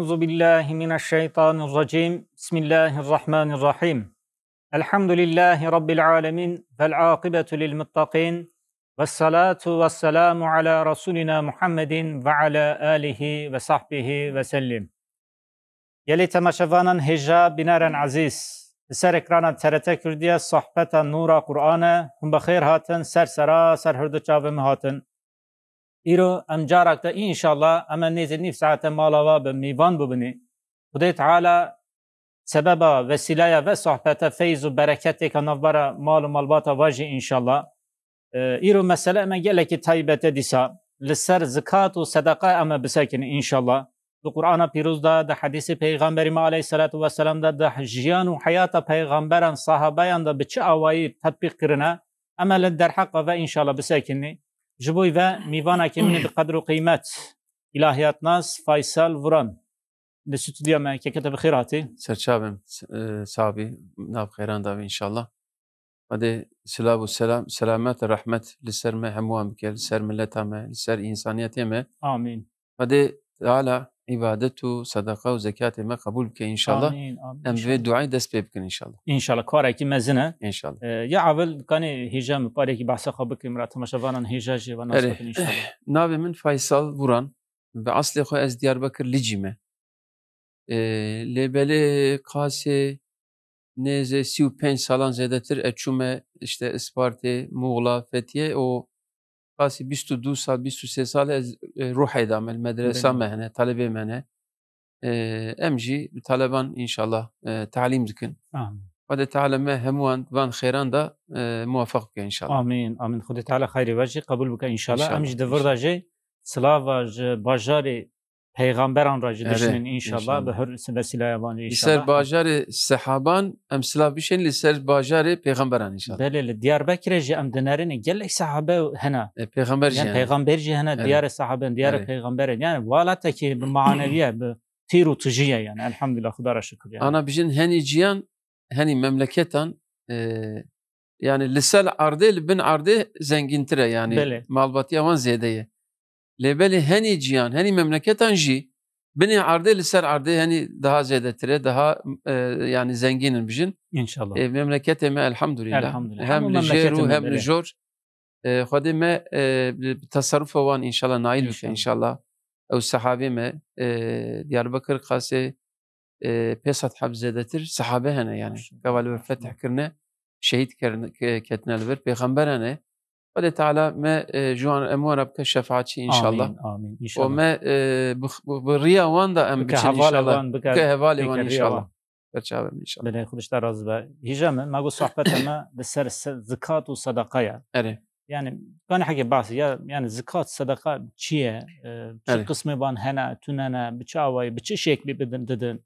Euzu billahi mineşşeytanirracim. Bismillahirrahmanirrahim. Elhamdülillahi rabbil alamin vel akibetu lil muttaqin. Ves salatu ves selamu ala rasulina Muhammedin ve ala alihi ve sahbihi ve sellim. Yeli temaşevanan hicra binaren aziz. Ser ekrana TRT Kürdiye sohbeta nura Kur'an'a hum bexir hatin ser sera ser hurdu çavim hatin. ایرو ام جارک تا ان شاء الله اما نیز نیف ساعت مالا و به میوان ببنی خدای تعالی سبب وسیله و صحبت فیض و برکت که نوبر مال و مالبات واجی ان شاء الله ایرو مسئله ما گلک تایبت دیسا لسر زکات و صدقه اما بسکن ان شاء الله قران پیروز ده د حدیث پیغمبر ما علیه الصلاه والسلام ده د جیان او حیات پیغمبران صحابه یان ده بچ اوای تطبیق کرنه عملا در حق و ان بسکنی Ji bo ve mîvan hakemînê di qedr û qîmet İlahiyatnaz Faysal Vuran li stüdyoya me keke te bi xêr hatî. Serçavim sabî e, nav xêran davî inşallah. Hadi selam selam selamet rahmet li ser me hemû bike li ser milleta me li ser insaniyetê Amin. Hadi hala عیبادت و سەدەقا و زکاتێ مە قبول کە ئینشاءله ئەم بێ دوعای دەست پێ بکەن ئینشاءله ئینشاءله کارێکی مەزنە ئینشاءله یا ئاول کانێ هێژە پارێکی باسەخە بکەیم ڕاتەمەشەوانان هێژە ژێوان ناوێ من فیسال بوران بە ئاصلی خۆی ئەس دیار بەکرد لیجیمە لێبەلێ قاسێ نێزێ سی و پێ ساڵان زێدەتر ئەچوومە شتە ئسپارتێ موغڵا فەتیە ئەو قاسي بيستو دو سال بيستو سي سال اه، روح روحی دام المدرسه مهنه طلبه مهنه اه، امجي جي طالبان ان شاء الله تعليم دكن وده اه، تعالى ما هموان وان خيران دا موافق بك ان شاء الله امين امين خدي تعالى خير واجي قبول بك ان شاء الله امجي دفر جي سلافا باجاري Peygamber anracılışının evet, inşallah və hər vəsilə yavan inşallah. Lisər bajarı səhaban əm silav bişən lisər peygamber an inşallah. Bəli, bəli. Diyarbəkirə jə əm dənərin gələk səhabə hənə. E, peyğəmbər jə. Yəni peyğəmbər jə hənə diyarə səhabən diyarə peyğəmbərən. Yəni valata ki maneviyə tiru tüjiyə yəni elhamdülillah xudara şükür yəni. Ana bişən həni ciyan həni memleketan e, yani lisel ardı bin ardı zengintire yani Beli. Malbatı yavan zedeye lebeli heni ciyan, heni memleketen jî bini arde li ser arde heni daha zedetire, daha e, yani zenginin bijin. İnşallah. E, memleketime elhamdülillah. Elhamdülillah. Hem li jeru hem li jor. Xwedê me e, tasarrufa wan inşallah nail bike şey inşallah. Ew sehabê me e, Diyarbakir qasê e, pê sed heb zêdetir sehabe hene yani. Geva li vir fetih kirine şehîd ketine li vir pêxember hene. ولی تعالى ما آه، جوان امورا رب که ان شاء الله امين امين ان شاء الله وما وان واندا ام بچن ان شاء الله كهفالي وان ان شاء الله برچاو ان شاء الله بله خودش در راز به ما گو صحبت ما بسر زکات و صدقه يعني. يعني كان حكي باسي يعني زكاة صدقة بشيء آه، بشي قسمة بان هنا تنانا بشاوي بشي شكل بدن ددن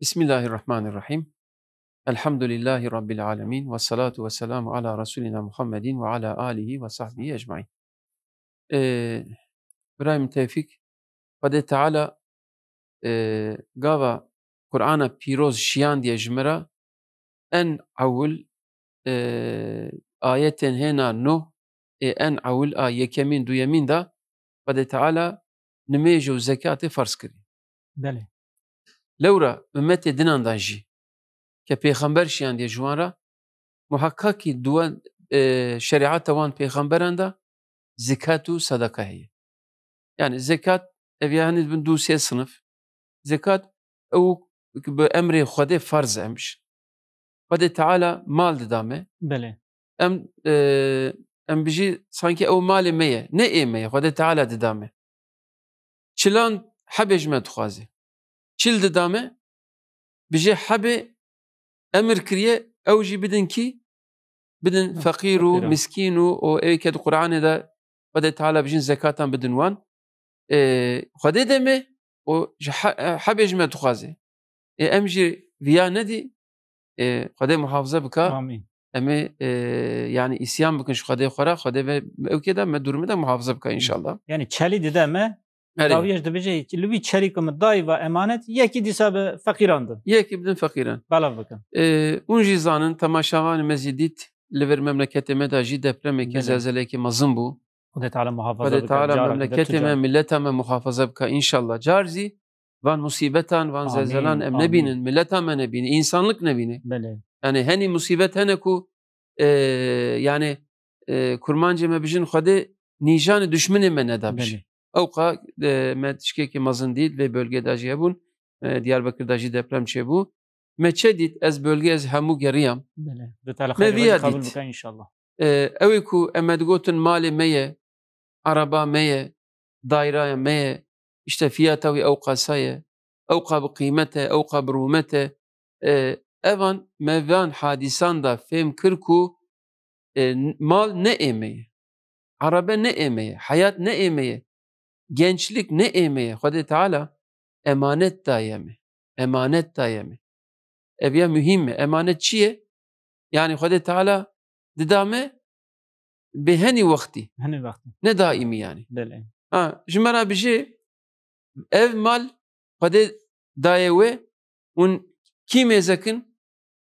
بسم الله الرحمن الرحيم Elhamdülillahi Rabbil Alemin ve salatu ve selamu ala Resulina Muhammedin ve ala alihi ve sahbihi ecmain. Ee, İbrahim Tevfik, Fade Teala e, gava Kur'an'a piroz şiyan diye jmera en avul e, ayeten hena nuh e, en avul a yekemin duyemin da Fade Teala nimejo zekatı farz kiri. Bele. Lewra ümmeti dinan da jî. کە پێخەمبەرشیان دێژوانرە مححققی دووە شریعاتەوان پێخەمبەرەندا زیکات و سەدەکە هەیە یعنی زیکات ئەویانت بن دوو سێ سنف زیکات ئەو بە ئەمرێ خودێ فەرز ئەمش خودێ تعاالە ماڵ دەدامێ بێ ئەم ئەم بژی سانکی ئەو مالێ مەیە نە ئێمەیە خودێ تعاالە دەدامێ چلان حەبێژمە دخوازێ چیل دەدامێ بژێ حەبێ امر كريه او جي بدن كي بدن نعم، فقير ومسكين و اي كد قران دا قد تعالى بجن زكاه بدن وان إيه خدي دمي و حبيج ما تخازي إيه امجي فيا ندي إيه خدي محافظه بك امين امي آه، يعني اسيان بكن شو خدي خورا خدي او كده ما دور مده محافظه بك ان شاء الله يعني تشالي دمه راویش دبیجه لوی چریکم دای و امانت یکی دیسا به فقیران دن یکی بدن فقیران بلا بکن اون جی زانن تماشاوان مزیدیت لور مملکت ما دا جی دپرمی که زلزله که مزن بو خدا تعالی محافظه بکن خدا تعالی مملکت ما ملت ما محافظه بکن انشالله جارزی van musibetan, van zelzelan em ne binin, millet em ne binin, insanlık ne binin. Bele. Yani hani musibet hene ku e, yani e, kurmancı me bijin xwedê nîjanê düşminê me neda bijin. Avka me tişkeke mazın değil ve bölgede jebun Diyarbakır'da jî deprem çebu. Şey me çedit ez bölge ez hemu geriyam. Me viya dit. Ev ku emedgotin mali meye, araba meye, dairaya meye, işte fiyata ve avkasaye, avka bi kıymete, avka bi rumete. Evan mevvan hadisan da fem kırku mal ne emeye, araba ne emeye, hayat ne emeye gençlik ne emeği? Hadi Teala emanet daimi. Emanet daimi. mühim mi? Emanet çiye? Yani Hadi Teala didame beheni vakti. Hani vakti. Ne daimi yani. Bele. Ha, şimdi bana bir şey ev mal Hadi dayewe un kim mezakın?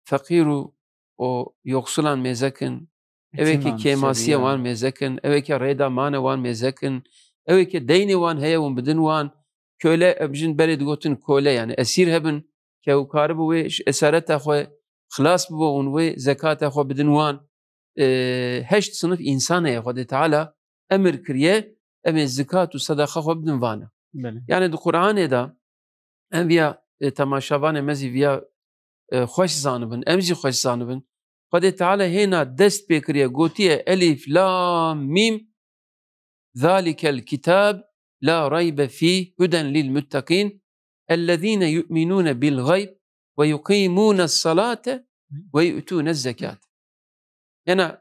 Fakiru o yoksulan mezakın. ki kemasiye var mezakın. ki reda mane var mezakın. ئەوەی کە دەینێوان هەیەون بدنوان کۆلە ئەبژن بەرێ دگوتن کۆلە یان ئەسیر هەبن کە و کار بوێ ئەسارەت تاخۆێ خلاص ببوون وێ زەکاتە خۆ بدنوان هەشت سنف ئینسان هەیە خۆ دێتعالا ئەمر کریە ئەمێ زکات و بدن بدنوانە یانە دو قران دا ام بیا تماشاوان مەزی ویا خوش زانبن ئەمزی خوش زانبن خۆ دێتعاالە هێنا دست پێکرە گوتیە ئەلیف لام میم ذلك الكتاب لا ريب فيه هدى للمتقين الذين يؤمنون بالغيب ويقيمون الصلاة ويؤتون الزكاة يعني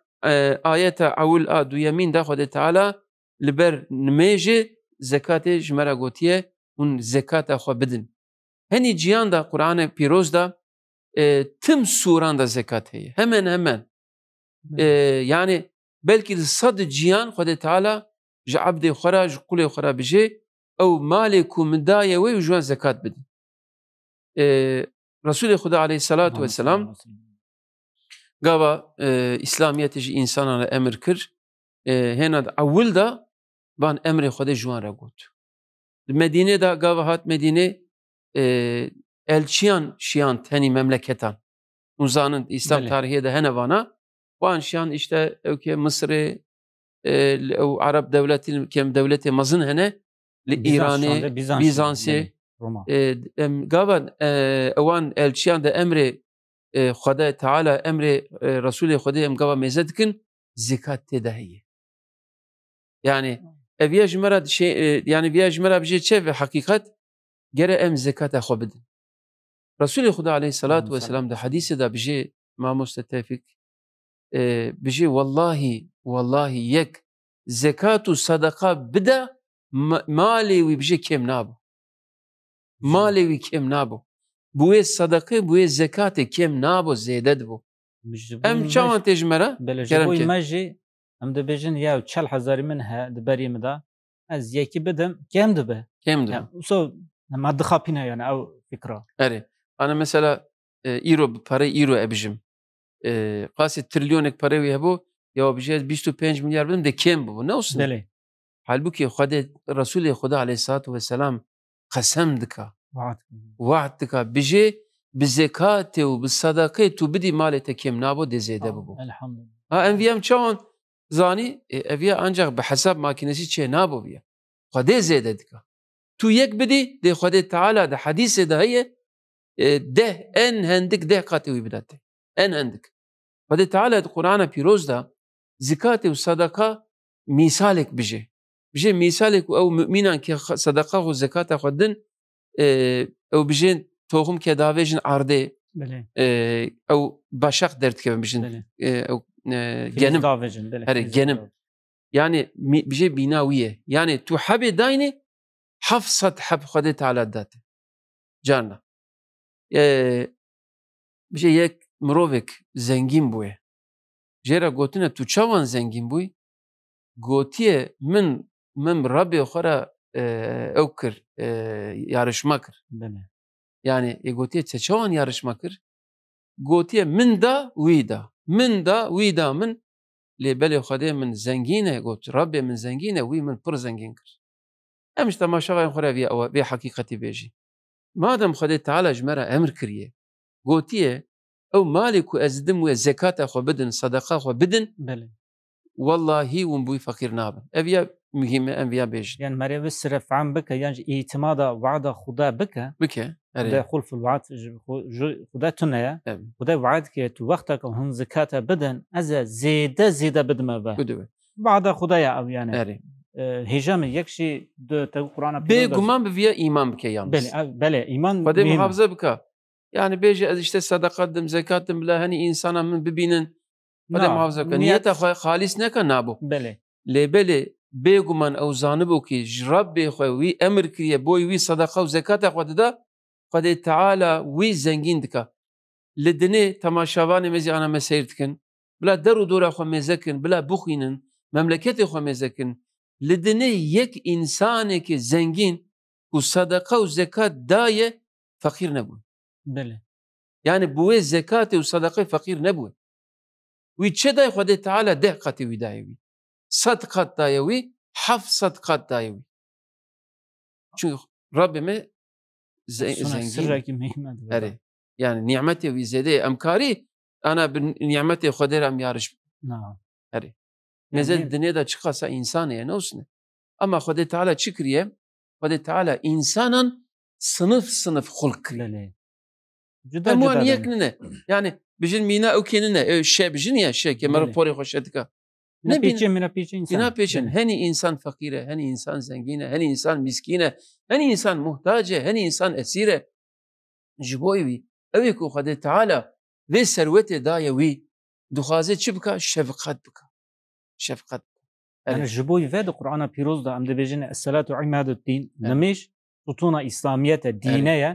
آية أول آدو آه، يمين داخل تعالى لبر نميجي زكاة جمرا قوتيه ون زكاة أخوة بدن هني جيان دا قرآن بيروز دا آه، تم سوران دا زكاة هي همان همان يعني بلكي صد جيان خود تعالى جا عبدي خراج جو قولي خرا بجي او مالي كوم داية وي وجوان زكاة بدن اه، رسول خدا عليه الصلاة والسلام قابا إسلامية تجي إنسان على أمر كر اه، هنا أول دا بان أمر خدا جوان را قوت المدينة دا قابا هات مدينة الشيان اه، شيان تاني مملكتان مزانند اسلام تاريخي دا هنا وانا وان شيان اشتا اوكي مصري آه، او عرب دولتي كم دولتي مزن هنا الإيراني يعني بيزانسي يعني آه، قابن آه، اوان الشيان ده امر خدا تعالى امر رسول خدا ام غابا ميزدكن زكاة تدهي يعني فياج مرد شيء يعني فياج مرد بجي تشي في حقيقة غير ام زكاة خبدن رسول خدا عليه الصلاة والسلام ده حديث ده بجي ما مستتفق آه، بجي والله والله يك زكاة صدقة بدا مالي ويبجي كم نابو مالي وي كم نابو بوي صدقة بوي زكاة كم نابو زيدد بو ام چاوان تجمرا بله جبو مجی ام دو بجن ياو چل حزاري من ها دبریم دا از يكي بدم بي كم دو دبه سو ما دخابینه يعني او فكرة اري انا مثلا آه، ايرو بباري ايرو ابجم قاسی تریلیۆنێک پەرەوی هەبوو یەوە بژێت 25 میلیارد بدم دەکێم بوو نەوسنەلێ حالبووکی خودێت ڕسوولی خدا عليه سات و سلام قەسەم دکا وعد دکا بژێ بزێکاتێ و بسەداکەی تو بدی مالێتە کێم نابۆ دێزێدە آه، ببوو آه، ئەڤم چاوان زانی ئەڤە اه، ئەنجاق بە حەساب ماکینەسی چێ نابۆ بیە خودێ زێدە دکا تو یەک بدی دێخوادێ تعالا دە حەدیسێدا هەیە ده ان هەندك ده قاتیوی بدات ان هەندك Pa de Teala od Kur'ana pîroz da zikatê û sedeka mîsalek bije. Bije mîsalek û ew müminan ki sedeka û zekata xwe din ew bijên toxum ke davêjin ardê ew başaq derdkevin bijin ew genim herê genim yani bije bîna wî ye yani tu hebê daynê heft sed heb Xwedê Teala date carna bije yek مرۆڤێک زەنگیم بووێ ژێرە گوتنە تو چاوان زەنگیم بووی گوتیە من من ڕبێ خۆرە ئەو کرد یارشمە کرد یعنی ئێگوتیە چەچەوان یارشمە کرد گوتیە مندا ویدا مندا ویدا من لێبەلێ خودێ من زەنگینە گوت ڕبێ من زەنگینە وی من پڕ زەنگین کرد ئەمش تەماشاوای خۆراوی ئەوە بێ حقیقەتی بێژی مادەم خودێ تاالە ژمەرە ئەمر کریە گوتیە ئەو مالێک و ئەزدم وێ زەکاتە خو بدن سەدەقا خۆ بدن والله ناب ابي مهمه فەقیر نابن ئەویا يعني ئەمیا بێژ عم بك يعني اعتماد وعد خدا بك بك بکە بکە في الوعد خدا تنەیە خدای وعد کرد وەختەکە زيد زکاتە بدەن ئەزە بعد خدا يا او يعني أري. آه، هجام يكشي دو تقرانا بيه قمان گومان إيمان بكي بکە یان بەێ ئیمان بەدەی محافظة بكا يعني بيجي اذا اشتي صدقه دم زكاه دم بلا هني انسانا من ببينن هذا محافظه كان نيت خالص نكا نابو بلي لي بلي بيغو او زانبو كي جرب بي خو وي امر كري بوي وي صدقه و زكاه خو قد تعالى وي زنگين دكا لدني تماشاوان مزي انا مسيرتكن بلا درو دورا خو مزكن بلا بخينن مملكتي خو مزكن لدني يك انسان كي زنگين و صدقه دايه فقير نبون بله یعنی بوێ زەکاتی و سەدەقی فەقیر نەبووە وی چه دای خودی تعاە ده قەتی وی دایوی سەد قەت دایەوی حەف سەد قەت دایەوی چون ڕبمێ یعنی نیعممەتی وی زێدەیە ئەمکاری ئەنا نیعممەتی خودێرم یارش هەرێ نزل دنێدا چ قەسە ئینسانەیە نووسنە ئەمە خودی تعاە چی کریە خودی تعاە ئینسانان سنف سنف خلق لەلێ جدا جدا يعني بجن مينا او كي ننا الشاب جن يا شاك يا مرفوري خوش هذيك من بيجن من بيتشن انسان نعم. هني انسان فقيره هني انسان زنجينه هني انسان مسكينه هني انسان محتاجه هني انسان اسيره جبوي اوي كو خد تعالى ذي ثروته دايوي دخازي شبكه شفقت بك شفقت يعني جبوي فاد قرانا بيروز دا عم دبيجن الصلاه وعماد الدين نميش ستونە ئیسلامیەتە دینەیە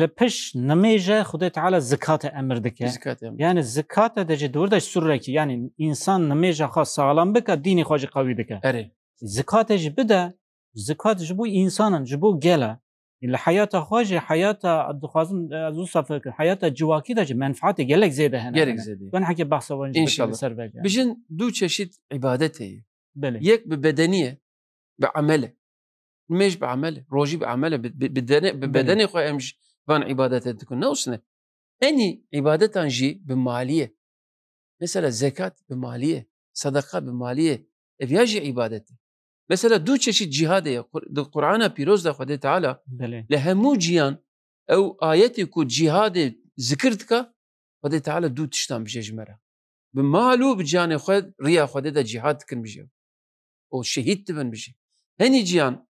لە پش نمێژە خودێت على زکاتە ئەمر دەکە یانە زکاتە دەژێت دووردە سوورێکی یانی ئینسان نمێژە خوا ساڵام بکە دینی خۆژی قوی دەکە زکاتێژ بدە زکات ji بۆ ئینسانن ji بۆ گەلە لە حياتە خۆژی حياتە دخوازم زوو سافکە حياتە جوواکی دەژ منفعاتی گەلێک زێدە هەن حکە باسەوە سەر بژن دوو چەشید عیباەتی یەک بە بەدەنیە بە عملە مش بعمله روجي بعمله بدني بدني خو امشي بان عبادات تكون نوسنا اني عبادات انجي بماليه مثلا زكاه بماليه صدقه بماليه افياجي عبادتي مثلا دو تشي جهاد دو قرآن پیروز ده خود تعالى لهمو جيان او آیتی كو جهاد ذكرتك که تعالى دو تشتان بجه بمالو بجان خد ريا خود ده جهاد كن بجي او شهيد تبن بجي هني جيان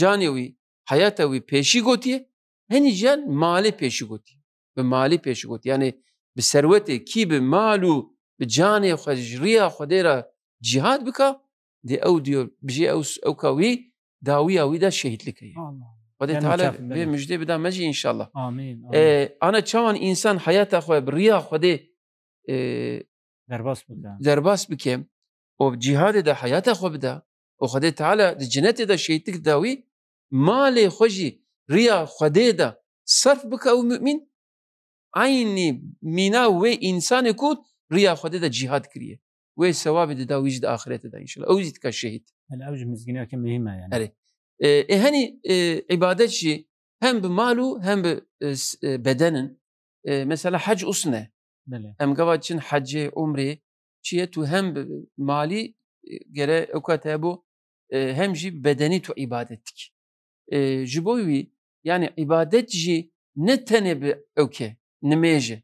جانی وی حیات وی پیشی گوتیه هنی جان مالی پیشی گوتی به مالی پیشی گوتی یعنی به سروت کی به مالو به جانی خود ریا خود را جهاد بکا دی او دیو بجی او او داوی اوی دا شهید لکی آمین خدای یعنی تعالی به مجده بدا مجی انشاءالله آمین آمین انا چوان انسان حیات خود بریا خود درباس بکم و جهاد دا حیات خود بدا او خدای تعالی د جنت د شیتک داوی مال خوجی ریا خدای دا صرف بک او مؤمن عینی مینا و انسان کو ریا خدای دا جهاد کریه و ثواب د داویج د اخرت دا ان شاء الله او زید کا شهید الاوج مزګنا که مهمه یعنی يعني. اره اه إيه هني اه عبادت شی هم بمالو هم ببدنن اه, آه،, آه، مثلا حج اسنه بله ام قواتشن حج عمره چیه تو هم مالی گره آه، اوکاته بو هم جی بدنی تو عبادت کی یعنی عبادت جی نتنه به اوکه نمیجه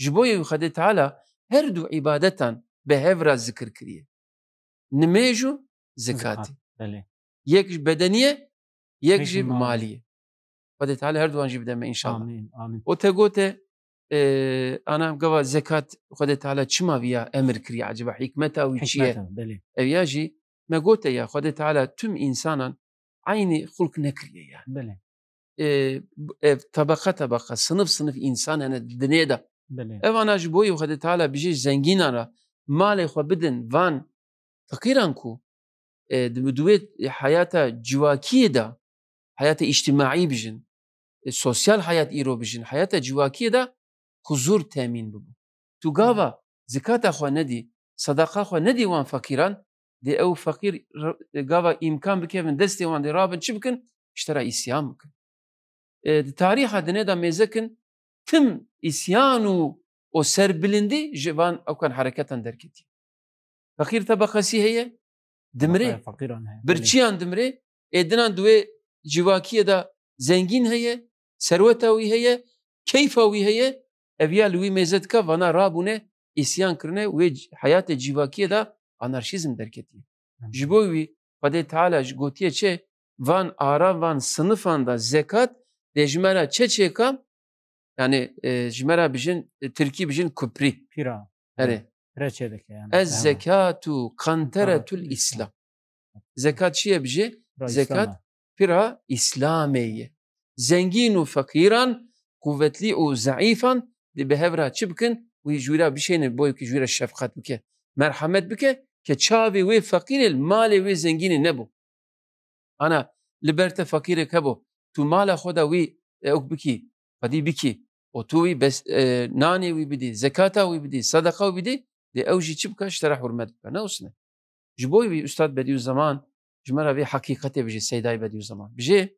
جبوی خدا تعالی هر دو عبادتان به هفرا ذکر کریه نمیجو زکاتی یک بدنیه یک جی مالیه خدا تعالی هر دو انجی بده انشاءالله آمین آمین او تگوته اه انا قوا زکات خدت على تشما فيها امر كري عجبه حكمتها ويشيه حكمتها بلي اياجي ما قلت يا خود تعالى تم إنسانا عيني خلق نکریه يعني. بلى. بله آه، آه، طبقه طبقه صنف صنف انسان ده بلى إيه اواناش جبوي خود تعالى بيجي زنگینان را مال خود بدن فان فقیران کو آه، دوی حیات جواکی دا حیات بجن سوسیال حیات إيرو بجن حیات جواکی دا حضور تامین ببو تو گاوا زکات خو ندي صدقه خو ندي وان فقيران دي او فقير غاوا امكان بكيفن دستي وان دي رابن شبكن بكن اشترى اسيان دي آه، تاريخ دنيدا ميزكن تم اسيانو او سر بلندي جوان او كان حركه دركتي فقير طبقسي هي دمري فقيران هي برچيان دمري ادنان دوي جواكيه دا زنگين هي سروتاوي هي كيفاوي هي ابيا لوي ميزت كا وانا رابونه اسيان كرنه وي حياه جواكيه دا анаршизм даркетӣ ҷибови паде таала готия че ван ара ван синыфанда зекат де жимера че чека яъне жимера бижин тиркӣ бижин купрӣ пира аре از زکات و قنطرة الاسلام زکات چیه بجه زکات پرا اسلامیه زنگین و فقیران kuvvetli o zaifan de behevra çıbkın ve jüra bir şeyini boy ki jüra şefkat bike merhamet bike Keçavi ve fakiril mali ve zengini ne bu? Ana liberte fakire kebo. Tu mala hoda ve ok biki. Fadi biki. O tu ve bes, e, nane ve bidi. Zekata ve bidi. Sadaka ve bidi. De evji çipka ştera hürmet bika. Ne olsun? Jiboy ve Üstad Bediüzzaman. Jmera ve hakikate bije Seyday Bediüzzaman. Bije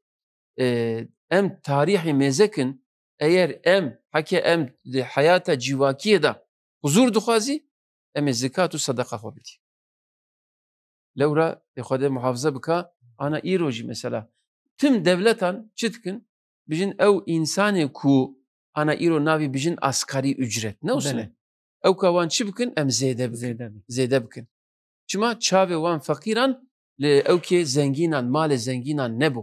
e, em tarihi mezekin eğer em hake em hayata civakiye da huzur duhazi em e zekatu sadaka hobidi. Levra de Xwedê muhafaza bika ana îrojî mesela. tüm devletan çi dikin? Bijin ew însanê ku ana îro navi bijin askarî ücret. Ne usune? Ew ka çibkin çi bikin? Em zêde bikin. Zêde bikin. Çima çavê wan fekîran lê ew kê zengînan, malê zengînan nebû.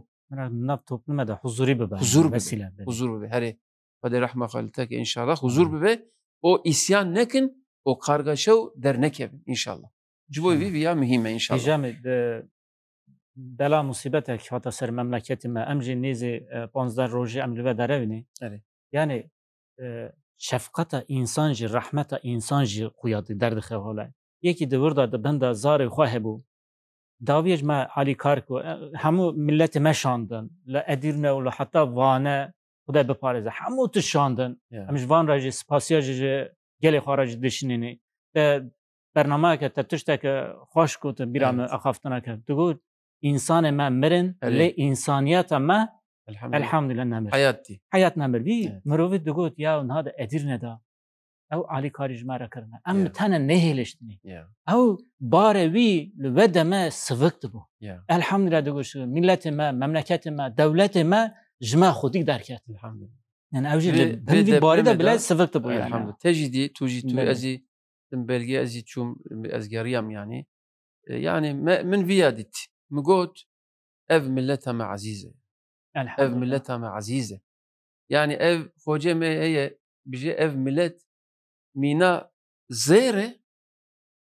Nav topluma da huzurî bibe. Huzur bibe. Huzur bibe. Herê. Xwedê rahma xalitek inşallah huzur bibe. O isyan nekin, o dernek dernekevin inşallah. جوی وی ویا مهمه ان شاء الله بلا مصیبت که سر مملکت ما امج نیز 15 روز امر و درونی بله. یعنی شفقت انسان جی رحمت انسان جی در درد خواله یکی دور داد بند زار خواه بو داویج ما علی کار کو همو ملت ما شاندن لا ادیرنه ولا حتا وانه خدا به همون همو تو شاندن همش وان راجی سپاسیاج گلی خارج دشینینی برنامه که تا تشتک خوش کوت بیرام اخافتنا کرد تو گفت انسان ما مرن لی انسانیت ما الحمدلله نمر حیاتی حیات نمر بی مروی دو گفت یا اونها ده ادیر ندا او علی کاریج مرا کرنا ام تنه نهلشتنی او باره وی لوده ما سوکت بو الحمدلله دو گوش ملت ما مملکت ما دولت ما جما خودی درکت الحمدلله یعنی یعنی اوجی بندی بارده بلا سفکت بو یعنی. الحمد تجدی توجی تو بله. ازی بلجيا ازي ازجاريام يعني يعني من فيادت مقوت اف ملتها ما عزيزه الحمد اف ملتها ما عزيزه يعني اف فوجي ما هي بجي اف ملت مينا زيره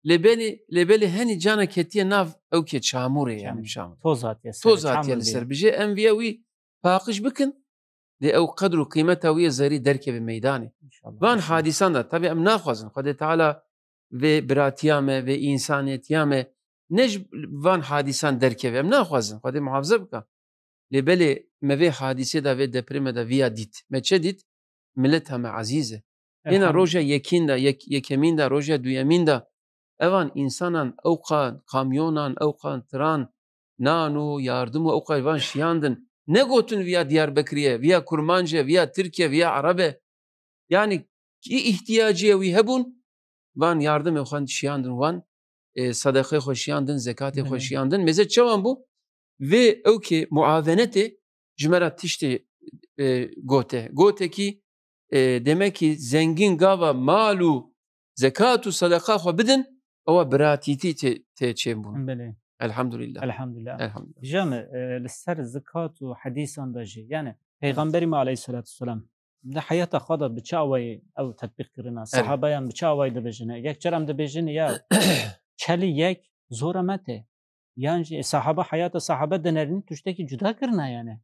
لبالي لبالي هني جانا كتير ناف او كي يعني شاموري توزات يا سر توزات يا سر بجي ام فيا وي باقش بكن دی ئەو قدر و قیمەتە ویە زەری دەرکێ بە مەدانی بان حادیساندا تەبێ ئەم ناخوازن خودێتتاالە vê biratiya me vê insaniyetiya me ne ji van hadisan derkeve em naxwazin Xwedê muhafize bike lêbelê me vê hadisê da vê deprime de viya dît me çe dît millet heme ezîze hêna roja yekîn de yekemîn de roja duyemîn de evan insanan ew qan kamyonan ew qan tiran nan û yardim û ew ne gotun via Diyarbakır'ya, via Kurmanca, via Türkiye, via Arabe. Yani ki ihtiyacı vi hebun van yardım ekhan şiyandın van e, sadaka hoşiyandın, zekate hoşiyandın. Meze çavan bu ve o ki muaveneti cümera tişti e, gote. Gote ki e, demek ki zengin gava malu zekatu sadaka ho bidin ova biratiti te, te çem bunu. Bele. الحمد لله الحمد لله الحمد لله جامع لسر الزكاة وحديث عن دجي يعني پیغمبری ما عليه الصلاة والسلام ده حیات خدا به او تطبیق کردن صحابیان به چه اوی ده بجنه یک چرم ده بجنه یا چلی یک زور مته صحابه حیات صحابه ده نرنی توشته که جدا کردن یعنی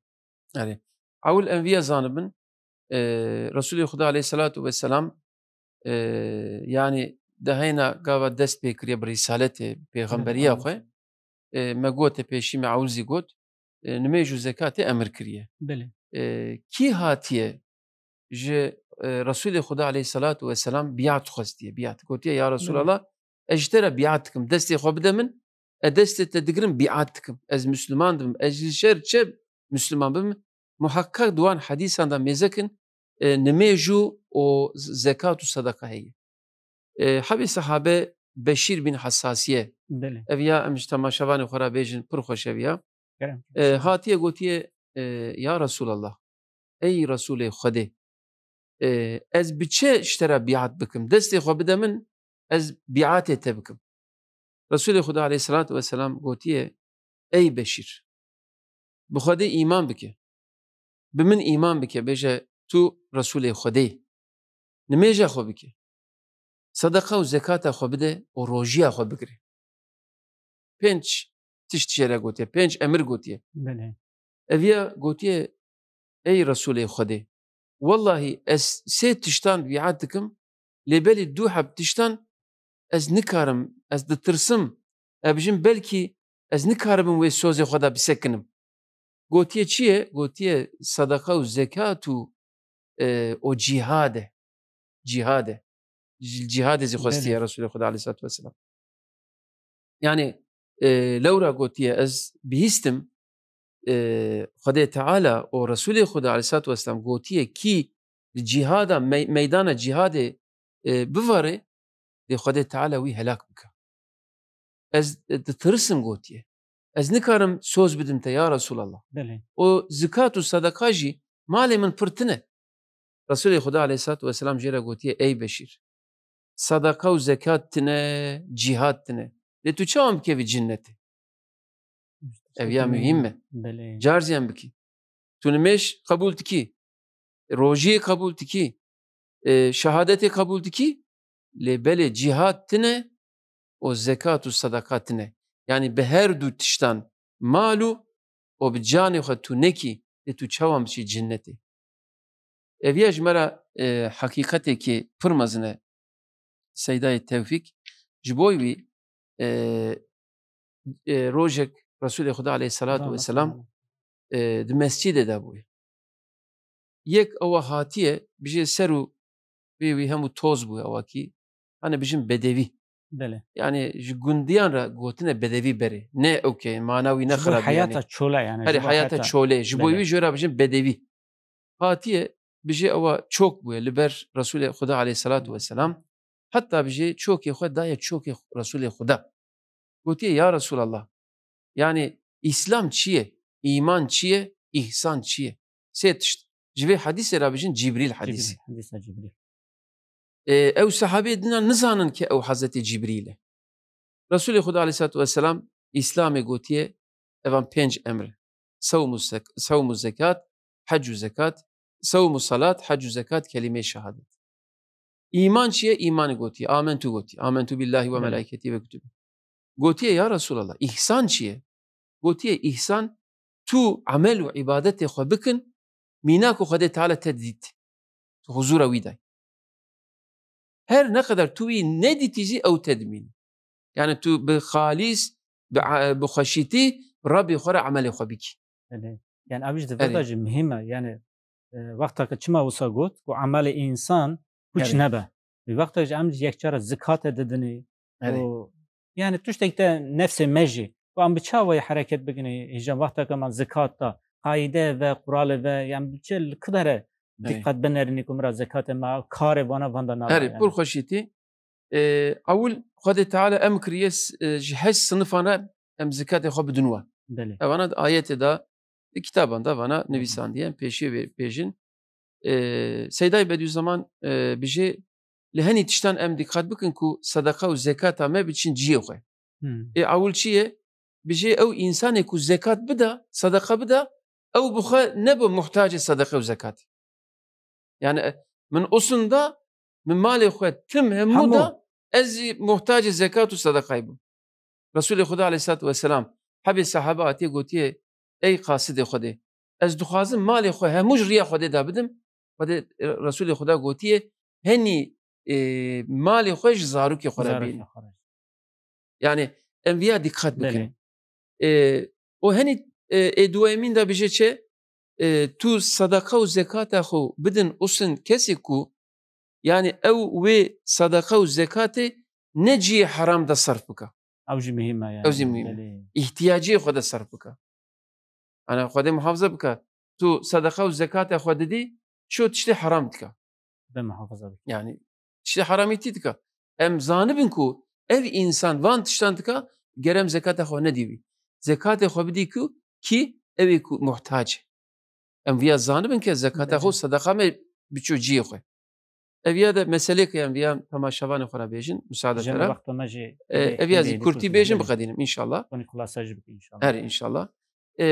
علی اول انبیا زانبن رسول خدا عليه الصلاة والسلام يعني دهینا گاوا دست پیکری بر رسالت آه، ما قوت بيشي ما عوزي قوت آه، نميجو زكاة أمر كريه بله آه، كي هاتي ج رسول خدا عليه الصلاة والسلام بيعت خستي بيعت قوتي يا رسول الله اجترى بيعتكم دستي خوب دمن أدست تدقرم بيعتكم أز مسلمان دم أز شر شب مسلمان بم محقق دوان حديثا عند مزكن نميجو و زكاة وصدقة هي حبي صحابة بشیر بین حساسیه. ئەویا ئەمش تەماشەوانی خورا بیجن پر بیا. هاتیه گوتیه یا رسول الله ای رسول خدا از بچه اشترا بیعت بکم دستی خۆ بده من از بیعاتێ تە بکەم رەسولی خدا عليه سلات وسلام ای ئەی بەشیر بخوادێ ایمان بکە به من ایمان bike bêje تو رسول Xwedê nimêje صدقه و زکات خو بده و روژی خو بگیر. پنج تشت شیره گوتیه پنج امر گوتیه بله اویا گوتیه ای رسول خدا والله از سه تشتان بیعت دکم لبلی دو حب تشتان از نکارم از دترسم ابجم بلکی از نکارم و سوز خدا بسکنم گوتیه چیه؟ گوتیه صدقه و زکات و او جیهاده الجهاد زي خوستي رسول الله عليه الصلاه والسلام يعني آه، لورا گوتیه از بيستم آه، خدا تعالى ورسول رسول خدا عليه الصلاه والسلام السلام كي الجهاد ميدان الجهاد جهاد آه، بواره دی خدا تعالی وی هلاک از ترسم گوتیه از نكارم سوز بدم يا رسول الله بله. و زکات و مال من فرتنه رسول خدا عليه الصلاه والسلام جرى جره اي بشير sadaka u zekat tine, cihat tine. Dhe të qam kevi gjineti. E vja muhimme. Gjarës janë bëki. Të në mesh kabul të ki. Rojje kabul të ki. Şehadeti kabul të ki. Lebele cihat tine, o zekatu sadaka tine. Yani be her du tiştan malu o bi cani hatu neki e tu çavam şi cinneti. Ev ya mera e, hakikate ki pırmazine Seyda-i Tevfik, Ciboyvi, e, e, Rojek, Resul-i Huda aleyhissalatu vesselam, e, di mescide de bu. Yek ava hatiye, bije seru, bivi hemu toz bu avaki, hani bizim bedevi. Bele. Yani gundiyan ra gotine bedevi beri. Ne okey, manavi ne harabi hayata yani. çole yani. Hani hayata çole. Jiboyvi jöra bizim bedevi. Hatiye, bije ava çok bu. Liber Resul-i Huda aleyhissalatu vesselam, حتی بجێ چۆکی خۆ دایە چۆکی رەسولی خوددا گوتی یا رەسول الله یعنی ئیسلام چییە ئیمان چییە ئیحسان چییە سێ تشت جوێ حەدیسێ رابژین جیبریل حەدیسی ئەو سەحابێ دنا نزانن کە ئەو حەزەتی جیبریلە رەسولی خدا علیسات وسلام ئیسلامی گوتیە ئەوان پێنج ئەمرە سەو مزەکات حەج و زەکات سەو مسەلات حەج و زەکات کەلیمەی شەهادت ایمان چیه ایمان گوتی آمن تو گوتی آمن تو بالله و ملائکتی و کتبی گوتیه یا رسول الله احسان چیه گوتیه احسان تو عمل و عبادت خو بکن مینا میناکو خود تعالی تدید حضور ویدای هر نقدر توی ندیتیزی او تدمین یعنی تو بخاليس بخشيتي ربي خرا عملي خبيكي يعني أبيش دفتاج مهمة یعنی وقتا که چما وسا گوت و عمل إنسان هیچ نبه وقتی که امج یک چرا زکات ددنی و یعنی توش تکته نفس مجی و ام بچاوی حرکت بگنی ایجا وقتی که من زکات دا قاعده و قرال و یعنی چه قدره دقت بنرینی کمرا زکات ما کار وانا واندا نه هر پر خوشیتی اول خد تعالى ام كريس جهز صنفنا ام زكاه خو بدنوا بله اوانا ايت دا kitabında bana Nebisandiye peşi ve peşin سیدای بەدیزەمان بژێ لە هەنی تشتان ئەم دیقات بکن و سەدەقا و زێکات ئەمە بچین جیێخێ ئێ ئاول چییە بژێ ئەو ئینسانێک و زێکات بدە سەدەقە بدە ئەو بخە نەبە محتاجە سەدەقە و زەکات یانە من ئوسندا من مالێ خوێت تم هەموودا ئەزی محتاجە زەکات و سەدەقای بوو رسولی خدا عليه سات وسلام حبی سەحباتێ گوتیە ئەی قاسدێ خودێ ئەس دخوازم مالێ خۆ هەمووش ڕیا خودێدا بدم بعد رسول خدا گوتیه هنی مال خوش که خدا بین یعنی انبیا دقت بکن و هنی امین دا بشه چه تو صدقه و زکات خو بدن اصلا کسی کو یعنی او و صدقه و زکات نجی حرام دا صرف بکه او جی مهمه یعنی او جی مهمه احتیاجی خود صرف بکه انا خود محافظه بکه تو صدقه و زکات خود دی شو تشتي حرام دكا بما حافظ عليك يعني تشتي حرام يتيدكا ام زانبن كو ev insan van tiştantika gerem zekata xo ne divi. Zekate xo bidi ku ki evi ku muhtaç. Em viya zanibin ki zekate xo sadaka me biçu ciye xo. Ev ya da mesele ki em viya tamaşavan xora bejin müsaade tara. E, ev ya zi kurti bejin bu kadinim inşallah. Onu kulasaj inşallah. Her inşallah. E,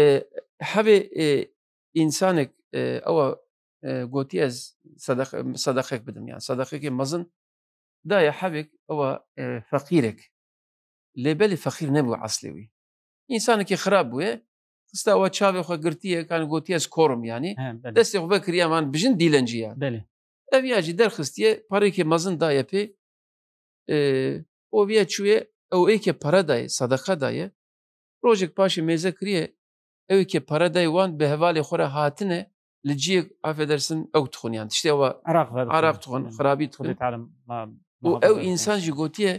Hebe insanek ava e, گوتی ئەس سەدەخێک بدم یان سەدەخێکی مەزن دایە حەوێک ئەوە فەقیرێک لێبەلی فەقیر نەبوو عسلێوی ئینسانێکی خراپ بووە خستاوە چاوێ خۆ گرتیەکان گوتیەس کۆڕم ینی دەستی خوبە کریامان بژن دیلەنجیە ئەویاژی دەرخستیە پارێکی مەزن دایە پێ ئۆویە چوێ ئەو ئەیکێ پەرەدای سەدەخەدایە ڕۆژێک پاشی مێزە کریە ئەوێکێ پەرەدای وان بە هەوالی خۆرە هاتنە لە جیەک ئافدەرسن ئەو تخۆنیان تشتەوە عراق تخۆن خراپی ئەو ئینسانژی گوتیە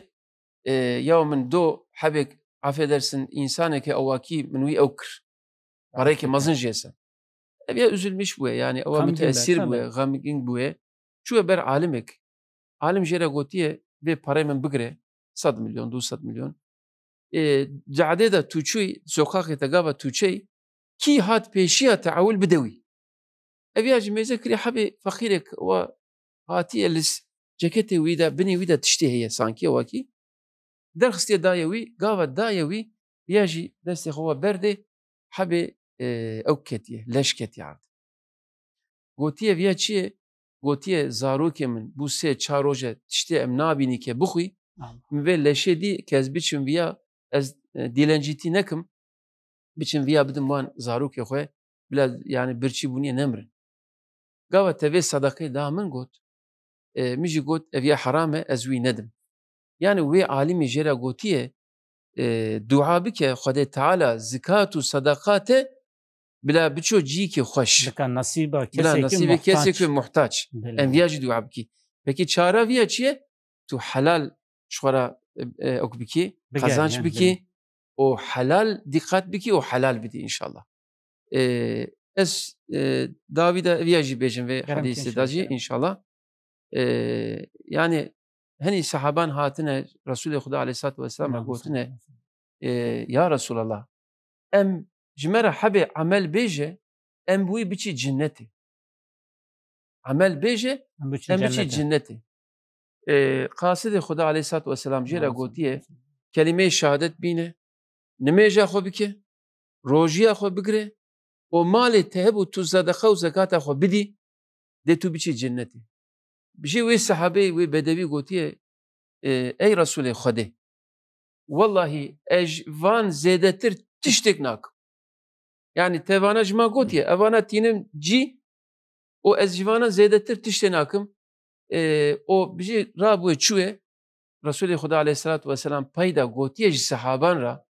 یاو من دۆ حەبێک ئافێ دەرسن ئینسانێکی ئەوواکی منوی ئەو کرد بەڕێکی مەزن ژێسە ئەبێ ئوزلمیش بووە ینی ئەوە متەسیر بووە غەمگینگ بووە چوە بەر عالمێک عالم ژێرە گوتیە بێ پەڕێ من بگرێ 100 میلیۆن 200 میلیۆن جعادێدا تووچوی زۆخاقی تەگا بە تووچەی کی هات پێشیە تەعول بدەوی ئەڤیاژی مێزە کری حەبێ فەقیرێکەوە هاتیە لس جەکەتی ویدا بنی ویدا تشتی هەیە سانکیەوەکی دەرخستێ دایەوی گاوە دایەوی یاژی دەستێخەوە بەردێ حەبێ ئەو کتیە لەش کتیات گوتیە ڤیا چیە گوتیە زارۆکێ من بوو سێ چاڕۆژە تشتێ ئەم نبینی کێ بخوی بێ لەشێ دی کەس بچم ڤیا ئەس دیلەنجیتی نەکەم بچم ڤیا بدم وان زارۆکێ خۆێ یعنی برچی بوونیە نەمرن گاوە تەوێ سەدەکەی دا من گوت میژی گوت ئەوە حرامە ئەزوی نەدم یانە وێ عالیمی ژێرە گوتیە دوعا بکە خودێ تاالە زکات و سەدەقاتە بلا بچۆ جیکی خۆش نسیبە کەسێکی محتاج ئەمڤیاژی دوعا بکی پێکی چاراویە چییە تو حەلال چخۆرە ئەو بکی قەزانج بکی و حەلال دیقات بکی و حەلال بدی ئینشاءله Ez e, Davide viyaji bêjim vê hadîsê da jî inşallah e, yani henî seheban hatine Resulê Xuda aleyhissalatu vesselam gotine e, ya Resulallah em ji me re hebê emel bêje em wî biçî beje emel bêje em biçî cinnetê قاصدê Xuda aleyhissalatu vesselam jê re gotiye kelimê şehadet bîne nimêja xwe bike rojiya xwe bigire و مال تهب و تو صدقه و زکات خو بدی ده تو بچی جنتی بجی وی صحابه وی بدوی گوتیه ای رسول خدا والله اج وان زیده تر تشتک ناکم یعنی توانا جما گوتیه اوانا تینم جی او از جوانا زیده تر تشتک ناکم او بجی را بوی چوه رسول خدا علیه السلام پیدا گوتیه صحابان را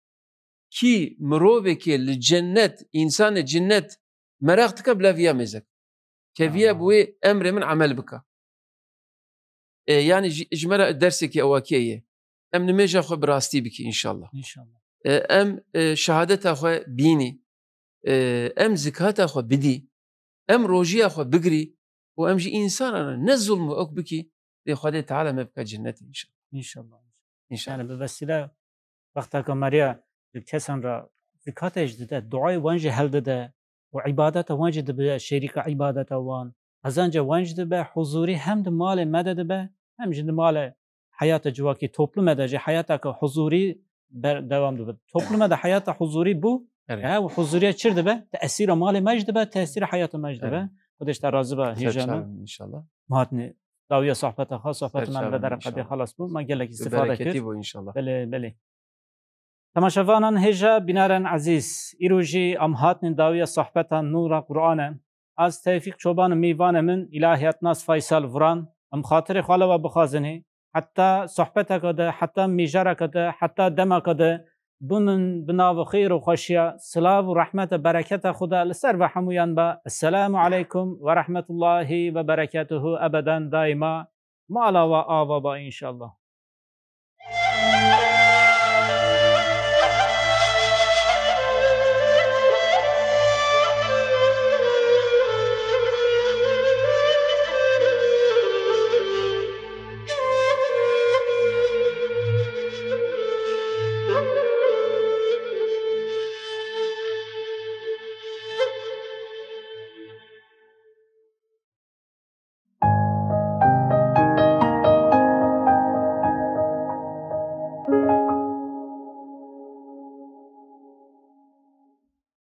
کی مروبکی لجنت انسان جنت مراقتك بلا فيا مزك كفيا بوي امر من عمل بك يعني جمرة درسك اواكيه ام نميجا خو براستي بك ان شاء الله ان شاء الله ام شهادتها خو بيني ام زكاتها خو بدي ام روجيا خو بقري وام جي انسان انا نزل مؤك بكي لخوده تعالى ما بك ان شاء الله ان شاء الله ان شاء الله يعني بس لا وقتها کەسان را کاتێش دەدە دوای وانژ هەلدەدە و عیباەتە وانج دەبێ شەریکە عیباەتەوان ئەزانجە وانج دەبە حزوری هەم مالێ مەدە دەبە هەم ژ مالێ حياتە جوواکی تۆپل مەدەژێ حياتە کە حزوری بەردەوام دەبێت تۆپل مەدە حياتە حزوری بوو و حزوریە چر دەبە ئەسیرە مالێ مەش دەبە تەسیرە حياتە مەش دەبە خودشتا رازبە هێژانە ماتنێ داویە صحبەتە خاص صحبت من بەدەرە قەدی خلاص بوو مە گەلێکی استفاده کرد بله بله تماشاوانان هجا بینارن عزیز ایروجی امهات نداوی صحبت نور قرآن از تیفیق چوبان چوبان من الهیت ناس وران وران خاله خاطرێ خاڵەوە حتی حتا کده کده حتا کده کده حتا کده دە بمن خیر و خۆشیە سلاو و و برکت خدا لسر و حمویان با السلام رحمت الله و و ابدا دائما دایما و آوا با انشالله